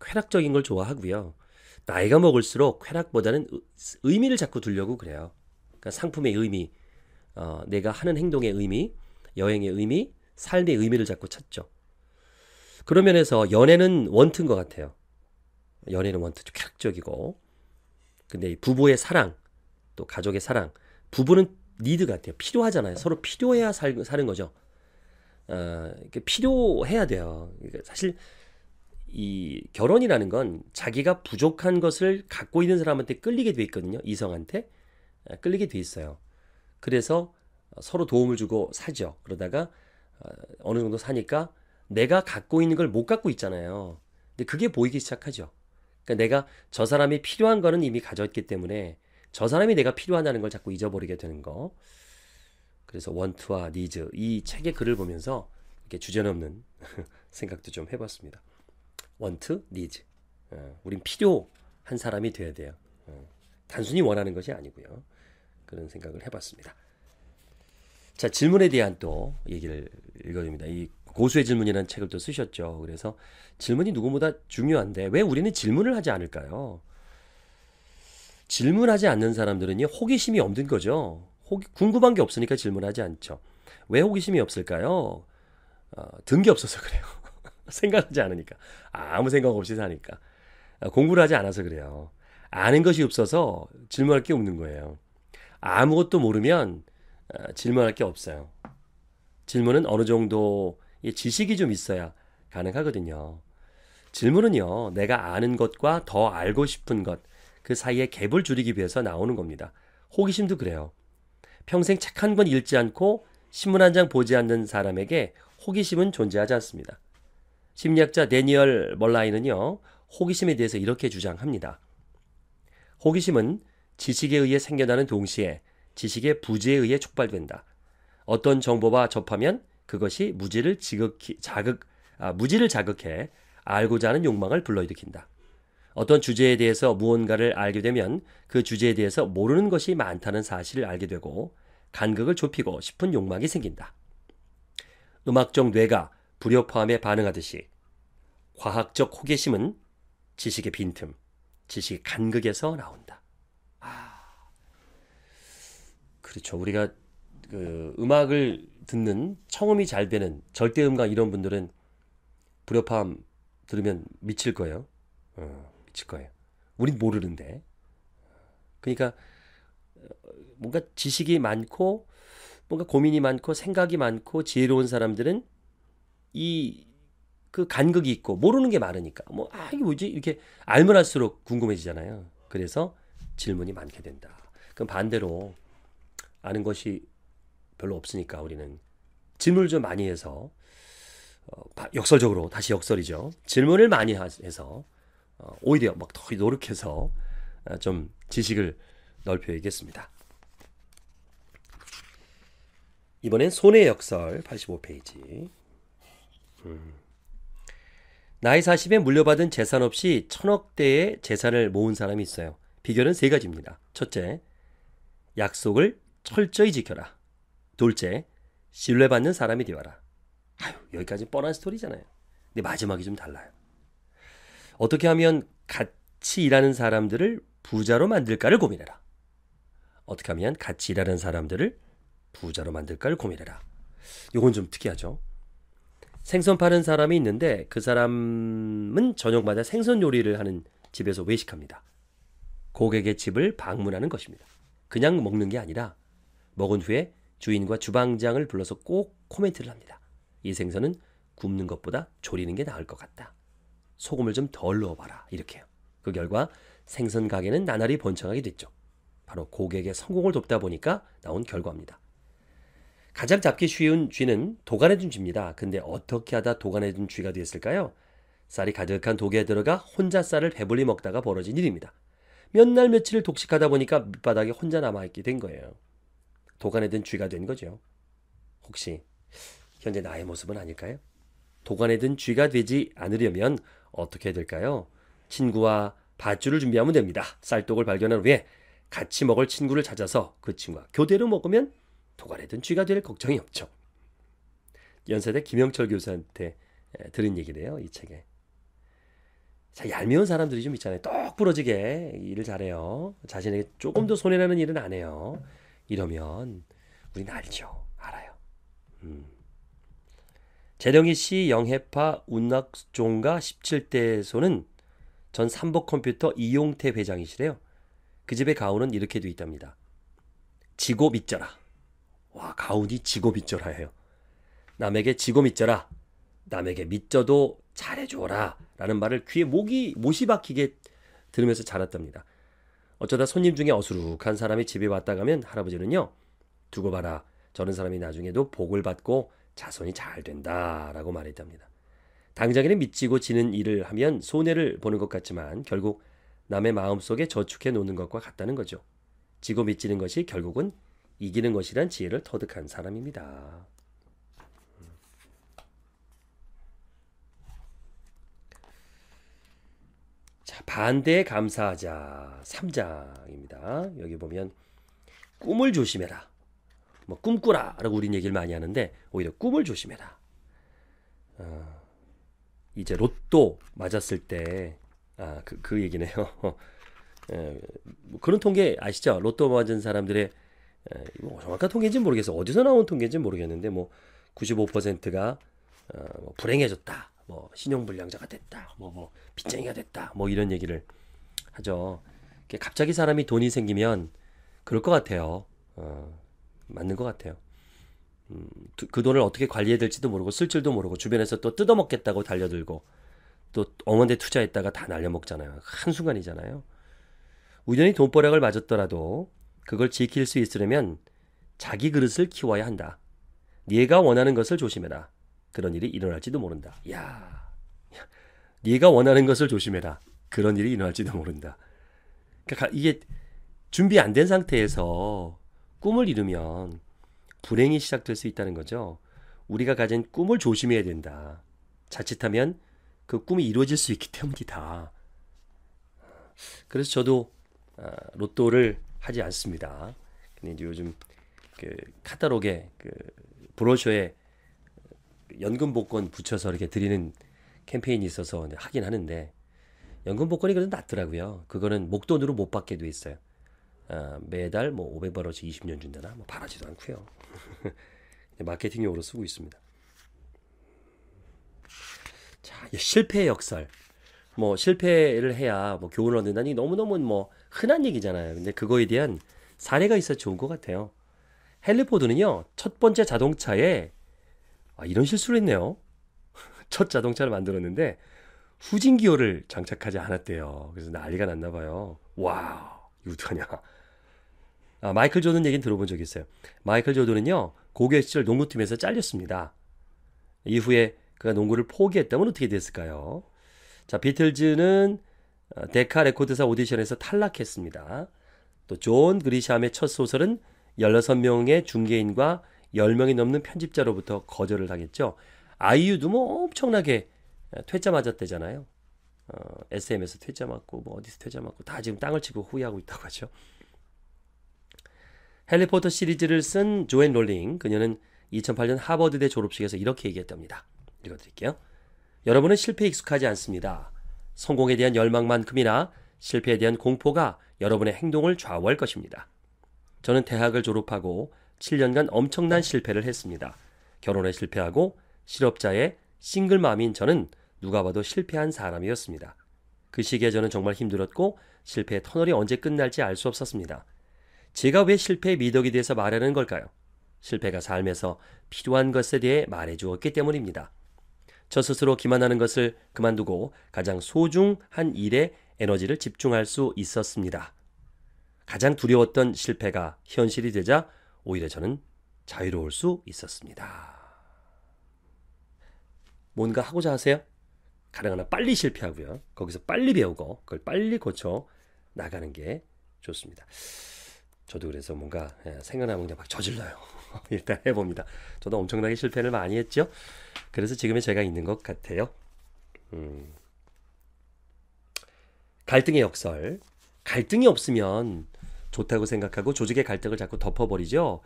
쾌락적인 걸 좋아하고요. 나이가 먹을수록 쾌락보다는 의미를 자꾸 두려고 그래요. 그러니까 상품의 의미, 어, 내가 하는 행동의 의미, 여행의 의미, 삶의 의미를 자꾸 찾죠. 그런 면에서 연애는 원트인 것 같아요. 연애는 원트, 좀쾌적이고 근데 부부의 사랑, 또 가족의 사랑, 부부는 니드 같아요. 필요하잖아요. 서로 필요해야 살, 사는 거죠. 어, 필요해야 돼요. 그러니까 사실 이 결혼이라는 건 자기가 부족한 것을 갖고 있는 사람한테 끌리게 돼 있거든요. 이성한테. 예, 끌리게 돼 있어요. 그래서 서로 도움을 주고 사죠. 그러다가 어, 어느 정도 사니까 내가 갖고 있는 걸 못 갖고 있잖아요. 근데 그게 보이기 시작하죠. 그러니까 내가 저 사람이 필요한 거는 이미 가졌기 때문에 저 사람이 내가 필요하다는 걸 자꾸 잊어버리게 되는 거. 그래서 원투와 니즈 이 책의 글을 보면서 이렇게 주제넘는 생각도 좀 해봤습니다. 원투, 니즈. 어, 우린 필요한 사람이 돼야 돼요. 어, 단순히 원하는 것이 아니고요. 그런 생각을 해봤습니다. 자 질문에 대한 또 얘기를 읽어줍니다. 이 고수의 질문이라는 책을 또 쓰셨죠. 그래서 질문이 누구보다 중요한데 왜 우리는 질문을 하지 않을까요? 질문하지 않는 사람들은요 호기심이 없는 거죠. 호기, 궁금한 게 없으니까 질문하지 않죠. 왜 호기심이 없을까요? 어, 든게 없어서 그래요. 생각하지 않으니까 아무 생각 없이 사니까 어, 공부를 하지 않아서 그래요. 아는 것이 없어서 질문할 게 없는 거예요. 아무것도 모르면 어, 질문할 게 없어요. 질문은 어느 정도의 지식이 좀 있어야 가능하거든요. 질문은요, 내가 아는 것과 더 알고 싶은 것, 그사이에 갭을 줄이기 위해서 나오는 겁니다. 호기심도 그래요. 평생 책 한 권 읽지 않고 신문 한 장 보지 않는 사람에게 호기심은 존재하지 않습니다. 심리학자 데니얼 멀라이는요, 호기심에 대해서 이렇게 주장합니다. 호기심은 지식에 의해 생겨나는 동시에 지식의 부재에 의해 촉발된다. 어떤 정보와 접하면 그것이 무지를 지극히 자극 아, 무지를 자극해 알고자 하는 욕망을 불러일으킨다. 어떤 주제에 대해서 무언가를 알게 되면 그 주제에 대해서 모르는 것이 많다는 사실을 알게 되고 간극을 좁히고 싶은 욕망이 생긴다. 음악적 뇌가 불협화음에 반응하듯이 과학적 호기심은 지식의 빈틈, 지식의 간극에서 나온다. 그렇죠. 우리가 그 음악을 듣는 청음이 잘 되는 절대음감 이런 분들은 불협화음 들으면 미칠 거예요. 어, 미칠 거예요. 우린 모르는데. 그러니까 어, 뭔가 지식이 많고 뭔가 고민이 많고 생각이 많고 지혜로운 사람들은 이 그 간극이 있고 모르는 게 많으니까 뭐 아 이게 뭐지 이렇게 알면 할수록 궁금해지잖아요. 그래서 질문이 많게 된다. 그럼 반대로 아는 것이 별로 없으니까 우리는 질문을 좀 많이 해서 어, 역설적으로 다시 역설이죠. 질문을 많이 해서 어, 오히려 막 더 노력해서 어, 좀 지식을 넓혀야겠습니다. 이번엔 손해 역설 85페이지. 음. 나이 40에 물려받은 재산 없이 천억대의 재산을 모은 사람이 있어요. 비결은 세 가지입니다. 첫째, 약속을 철저히 지켜라. 둘째, 신뢰받는 사람이 되어라. 아유, 여기까지 뻔한 스토리잖아요. 근데 마지막이 좀 달라요. 어떻게 하면 같이 일하는 사람들을 부자로 만들까를 고민해라. 어떻게 하면 같이 일하는 사람들을 부자로 만들까를 고민해라. 이건좀 특이하죠. 생선 파는 사람이 있는데 그 사람은 저녁마다 생선 요리를 하는 집에서 외식합니다. 고객의 집을 방문하는 것입니다. 그냥 먹는 게 아니라 먹은 후에 주인과 주방장을 불러서 꼭 코멘트를 합니다. 이 생선은 굽는 것보다 조리는 게 나을 것 같다. 소금을 좀 덜 넣어봐라. 이렇게요. 그 결과 생선 가게는 나날이 번창하게 됐죠. 바로 고객의 성공을 돕다 보니까 나온 결과입니다. 가장 잡기 쉬운 쥐는 도가내둔 쥐입니다. 근데 어떻게 하다 도가내둔 쥐가 됐을까요? 쌀이 가득한 독에 들어가 혼자 쌀을 배불리 먹다가 벌어진 일입니다. 몇 날 며칠을 독식하다 보니까 밑바닥에 혼자 남아있게 된 거예요. 도가내든 쥐가 된 거죠. 혹시 현재 나의 모습은 아닐까요? 도가내든 쥐가 되지 않으려면 어떻게 해야 될까요? 친구와 밧줄을 준비하면 됩니다. 쌀독을 발견한 후에 같이 먹을 친구를 찾아서 그 친구와 교대로 먹으면 도가내든 쥐가 될 걱정이 없죠. 연세대 김영철 교수한테 들은 얘기래요. 이 책에. 자, 얄미운 사람들이 좀 있잖아요. 똑 부러지게 일을 잘해요. 자신에게 조금도 손해라는 일은 안 해요. 이러면 우린 리 알죠. 알아요. 음. 재령이 씨 영해파 운낙종가 17대에서는 전 삼복컴퓨터 이용태 회장이시래요. 그 집의 가훈은 이렇게 돼 있답니다. 지고 믿져라. 와 가훈이 지고 믿져라해요 남에게 지고 믿져라. 남에게 믿져도 잘해줘라. 라는 말을 귀에 목이 못이 박히게 들으면서 자랐답니다. 어쩌다 손님 중에 어수룩한 사람이 집에 왔다 가면 할아버지는요, 두고 봐라. 저런 사람이 나중에도 복을 받고 자손이 잘 된다. 라고 말했답니다. 당장에는 미치고 지는 일을 하면 손해를 보는 것 같지만 결국 남의 마음속에 저축해 놓는 것과 같다는 거죠. 지고 미치는 것이 결국은 이기는 것이란 지혜를 터득한 사람입니다. 자, 반대에 감사하자. 3장입니다. 여기 보면 꿈을 조심해라. 뭐 꿈꾸라 라고 우린 얘기를 많이 하는데 오히려 꿈을 조심해라. 어, 이제 로또 맞았을 때 아, 그, 그 얘기네요. 예, 뭐 그런 통계 아시죠? 로또 맞은 사람들의 예, 뭐 정확한 통계인지 모르겠어. 어디서 나온 통계인지 모르겠는데 뭐 95%가 어, 뭐 불행해졌다. 뭐 신용불량자가 됐다, 뭐뭐 뭐 빚쟁이가 됐다, 뭐 이런 얘기를 하죠. 갑자기 사람이 돈이 생기면 그럴 것 같아요. 어, 맞는 것 같아요. 음, 그 돈을 어떻게 관리해야 될지도 모르고 쓸 줄도 모르고 주변에서 또 뜯어먹겠다고 달려들고 또 엄한데 투자했다가 다 날려먹잖아요. 한순간이잖아요. 우연히 돈벌락을 맞았더라도 그걸 지킬 수 있으려면 자기 그릇을 키워야 한다. 네가 원하는 것을 조심해라. 그런 일이 일어날지도 모른다. 야, 네가 원하는 것을 조심해라. 그런 일이 일어날지도 모른다. 그러니까 이게 준비 안 된 상태에서 꿈을 이루면 불행이 시작될 수 있다는 거죠. 우리가 가진 꿈을 조심해야 된다. 자칫하면 그 꿈이 이루어질 수 있기 때문이다. 그래서 저도 아, 로또를 하지 않습니다. 근데 이제 요즘 그카탈로에그 브로셔에 연금 복권 붙여서 이렇게 드리는 캠페인이 있어서 하긴 하는데 연금 복권이 그래도 낫더라고요. 그거는 목돈으로 못 받게 돼 있어요. 아, 매달 뭐 500만원씩 20년 준다나 뭐 바라지도 않고요. 마케팅용으로 쓰고 있습니다. 자, 실패 역설. 뭐 실패를 해야 뭐 교훈을 얻는다니 너무너무 뭐 흔한 얘기잖아요. 근데 그거에 대한 사례가 있어 좋은 것 같아요. 헨리 포드는요 첫 번째 자동차에 아, 이런 실수를 했네요. 첫 자동차를 만들었는데 후진 기어를 장착하지 않았대요. 그래서 난리가 났나 봐요. 와우, 이거 어떡하냐. 아, 마이클 조던 얘기는 들어본 적이 있어요. 마이클 조던은요, 고교 시절 농구팀에서 잘렸습니다. 이후에 그가 농구를 포기했다면 어떻게 됐을까요? 자, 비틀즈는 어, 데카 레코드사 오디션에서 탈락했습니다. 또 존 그리샴의 첫 소설은 16명의 중개인과 10명이 넘는 편집자로부터 거절을 당했죠. 아이유도 뭐 엄청나게 퇴짜 맞았대잖아요. 어, SM에서 퇴짜 맞고 뭐 어디서 퇴짜 맞고 다 지금 땅을 치고 후회하고 있다고 하죠. 해리포터 시리즈를 쓴 조앤 롤링 그녀는 2008년 하버드대 졸업식에서 이렇게 얘기했답니다. 읽어드릴게요. 여러분은 실패에 익숙하지 않습니다. 성공에 대한 열망만큼이나 실패에 대한 공포가 여러분의 행동을 좌우할 것입니다. 저는 대학을 졸업하고 7년간 엄청난 실패를 했습니다. 결혼에 실패하고 실업자의 싱글맘인 저는 누가 봐도 실패한 사람이었습니다. 그 시기에 저는 정말 힘들었고 실패의 터널이 언제 끝날지 알 수 없었습니다. 제가 왜 실패의 미덕이 돼서 말하는 걸까요? 실패가 삶에서 필요한 것에 대해 말해 주었기 때문입니다. 저 스스로 기만하는 것을 그만두고 가장 소중한 일에 에너지를 집중할 수 있었습니다. 가장 두려웠던 실패가 현실이 되자 오히려 저는 자유로울 수 있었습니다. 뭔가 하고자 하세요? 가능하면 빨리 실패하고요. 거기서 빨리 배우고 그걸 빨리 고쳐 나가는 게 좋습니다. 저도 그래서 뭔가 예, 생각나면 그냥 막 저질러요. 일단 해봅니다. 저도 엄청나게 실패를 많이 했죠. 그래서 지금의 제가 있는 것 같아요. 음. 갈등의 역설. 갈등이 없으면 좋다고 생각하고 조직의 갈등을 자꾸 덮어버리죠.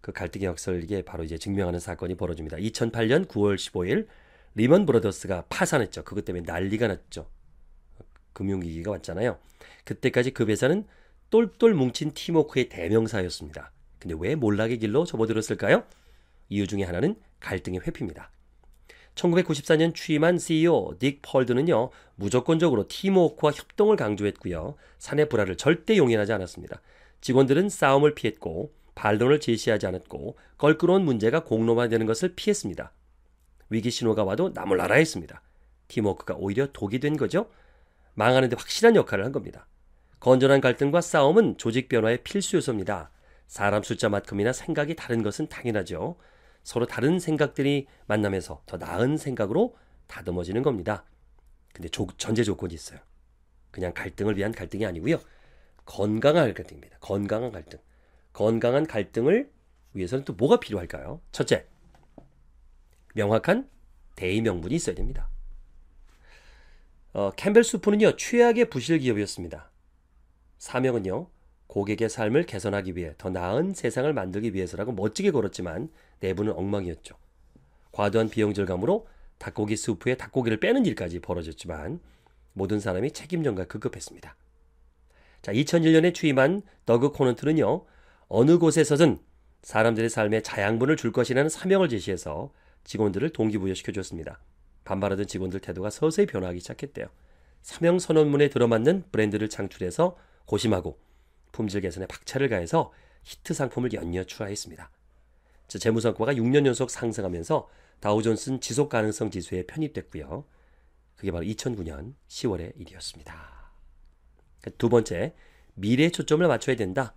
그 갈등의 역설 이게 바로 이제 증명하는 사건이 벌어집니다. 2008년 9월 15일 리먼 브러더스가 파산했죠. 그것 때문에 난리가 났죠. 금융위기가 왔잖아요. 그때까지 그 회사는 똘똘 뭉친 팀워크의 대명사였습니다. 근데 왜 몰락의 길로 접어들었을까요? 이유 중에 하나는 갈등의 회피입니다. 1994년 취임한 CEO 닉 펄드는요, 무조건적으로 팀워크와 협동을 강조했고요, 사내 불화를 절대 용인하지 않았습니다. 직원들은 싸움을 피했고, 반론을 제시하지 않았고, 껄끄러운 문제가 공론화되는 것을 피했습니다. 위기 신호가 와도 남을 알아야 했습니다. 팀워크가 오히려 독이 된 거죠? 망하는데 확실한 역할을 한 겁니다. 건전한 갈등과 싸움은 조직 변화의 필수 요소입니다. 사람 숫자만큼이나 생각이 다른 것은 당연하죠. 서로 다른 생각들이 만나면서 더 나은 생각으로 다듬어지는 겁니다. 근데 조, 전제 조건이 있어요. 그냥 갈등을 위한 갈등이 아니고요. 건강한 갈등입니다. 건강한 갈등. 건강한 갈등을 위해서는 또 뭐가 필요할까요? 첫째, 명확한 대의명분이 있어야 됩니다. 어, 캠벨 수프는요, 최악의 부실 기업이었습니다. 사명은요, 고객의 삶을 개선하기 위해 더 나은 세상을 만들기 위해서라고 멋지게 걸었지만 내부는 엉망이었죠. 과도한 비용 절감으로 닭고기 수프에 닭고기를 빼는 일까지 벌어졌지만 모든 사람이 책임전과 급급했습니다. 자, 2001년에 취임한 더그 코넌트는요. 어느 곳에서든 사람들의 삶에 자양분을 줄 것이라는 사명을 제시해서 직원들을 동기부여시켜 줬습니다. 반발하던 직원들 태도가 서서히 변화하기 시작했대요. 사명 선언문에 들어맞는 브랜드를 창출해서 고심하고 품질 개선에 박차를 가해서 히트 상품을 연이어 출하했습니다. 재무상과가 6년 연속 상승하면서 다우존슨 지속 가능성 지수에 편입됐고요. 그게 바로 2009년 10월의 일이었습니다. 그러니까 두 번째, 미래에 초점을 맞춰야 된다.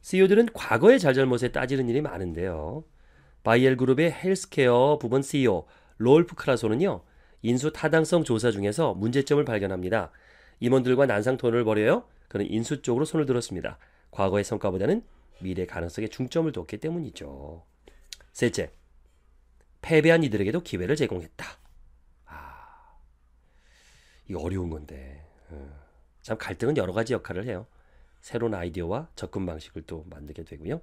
CEO들은 과거의 잘잘못에 따지는 일이 많은데요. 바이엘 그룹의 헬스케어 부분 CEO 롤프 크라소는요. 인수 타당성 조사 중에서 문제점을 발견합니다. 임원들과 난상 토론을 벌여요. 그는 인수 쪽으로 손을 들었습니다. 과거의 성과보다는 미래 가능성에 중점을 뒀기 때문이죠. 셋째, 패배한 이들에게도 기회를 제공했다. 아, 이 어려운 건데 어, 참 갈등은 여러 가지 역할을 해요. 새로운 아이디어와 접근 방식을 또 만들게 되고요.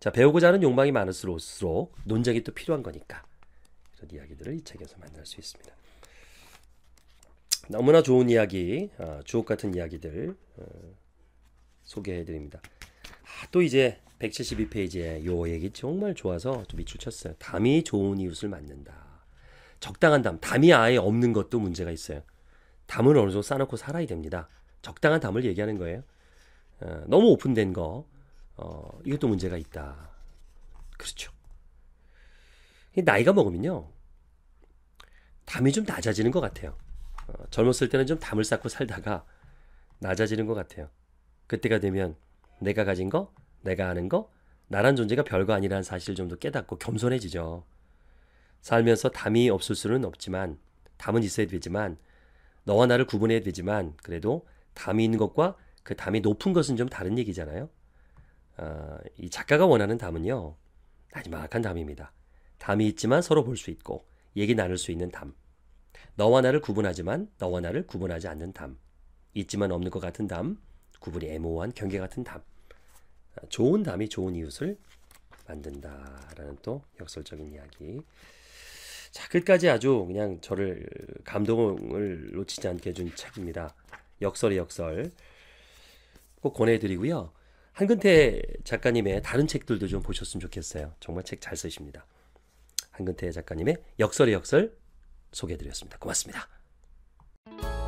자 배우고자 하는 욕망이 많을수록 논쟁이 또 필요한 거니까 이런 이야기들을 이 책에서 만날 수 있습니다. 너무나 좋은 이야기, 아, 주옥 같은 이야기들 어, 소개해드립니다. 아, 또 이제 172페이지에 요 얘기 정말 좋아서 좀 밑줄 쳤어요. 담이 좋은 이웃을 만든다. 적당한 담, 담이 아예 없는 것도 문제가 있어요. 담은 어느 정도 쌓아놓고 살아야 됩니다. 적당한 담을 얘기하는 거예요. 어, 너무 오픈된 거, 어, 이것도 문제가 있다. 그렇죠. 나이가 먹으면요, 담이 좀 낮아지는 것 같아요. 어, 젊었을 때는 좀 담을 쌓고 살다가 낮아지는 것 같아요. 그때가 되면 내가 가진 거, 내가 아는 거, 나란 존재가 별거 아니라는 사실을 좀 더 깨닫고 겸손해지죠. 살면서 담이 없을 수는 없지만, 담은 있어야 되지만, 너와 나를 구분해야 되지만, 그래도 담이 있는 것과 그 담이 높은 것은 좀 다른 얘기잖아요. 어, 이 작가가 원하는 담은요, 나지막한 담입니다. 담이 있지만 서로 볼 수 있고, 얘기 나눌 수 있는 담. 너와 나를 구분하지만 너와 나를 구분하지 않는 담. 있지만 없는 것 같은 담. 구분이 애모한 경계 같은 담. 아, 좋은 담이 좋은 이웃을 만든다라는 또 역설적인 이야기. 자, 끝까지 아주 그냥 저를 감동을 놓치지 않게 해준 책입니다. 역설의 역설. 꼭 권해드리고요. 한근태 작가님의 다른 책들도 좀 보셨으면 좋겠어요. 정말 책 잘 쓰십니다. 한근태 작가님의 역설의 역설 소개해드렸습니다. 고맙습니다.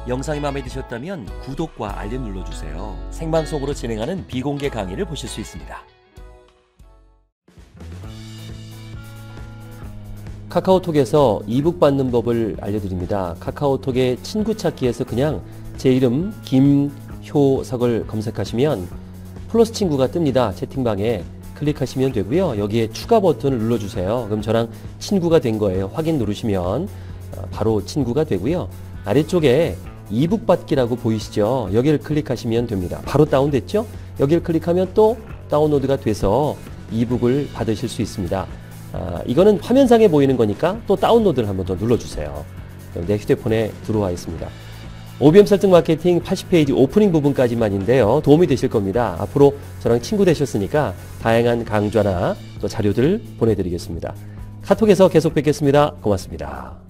영상이 마음에 드셨다면 구독과 알림 눌러주세요. 생방송으로 진행하는 비공개 강의를 보실 수 있습니다. 카카오톡에서 이북 받는 법을 알려드립니다. 카카오톡의 친구 찾기에서 그냥 제 이름 김효석을 검색하시면 플러스 친구가 뜹니다. 채팅방에 클릭하시면 되고요. 여기에 추가 버튼을 눌러주세요. 그럼 저랑 친구가 된 거예요. 확인 누르시면 바로 친구가 되고요. 아래쪽에 이북받기라고 보이시죠? 여기를 클릭하시면 됩니다. 바로 다운됐죠? 여기를 클릭하면 또 다운로드가 돼서 이북을 받으실 수 있습니다. 아, 이거는 화면상에 보이는 거니까 또 다운로드를 한번 더 눌러주세요. 내 휴대폰에 들어와 있습니다. OBM 설득 마케팅 80페이지 오프닝 부분까지만인데요. 도움이 되실 겁니다. 앞으로 저랑 친구 되셨으니까 다양한 강좌나 또 자료들 보내드리겠습니다. 카톡에서 계속 뵙겠습니다. 고맙습니다.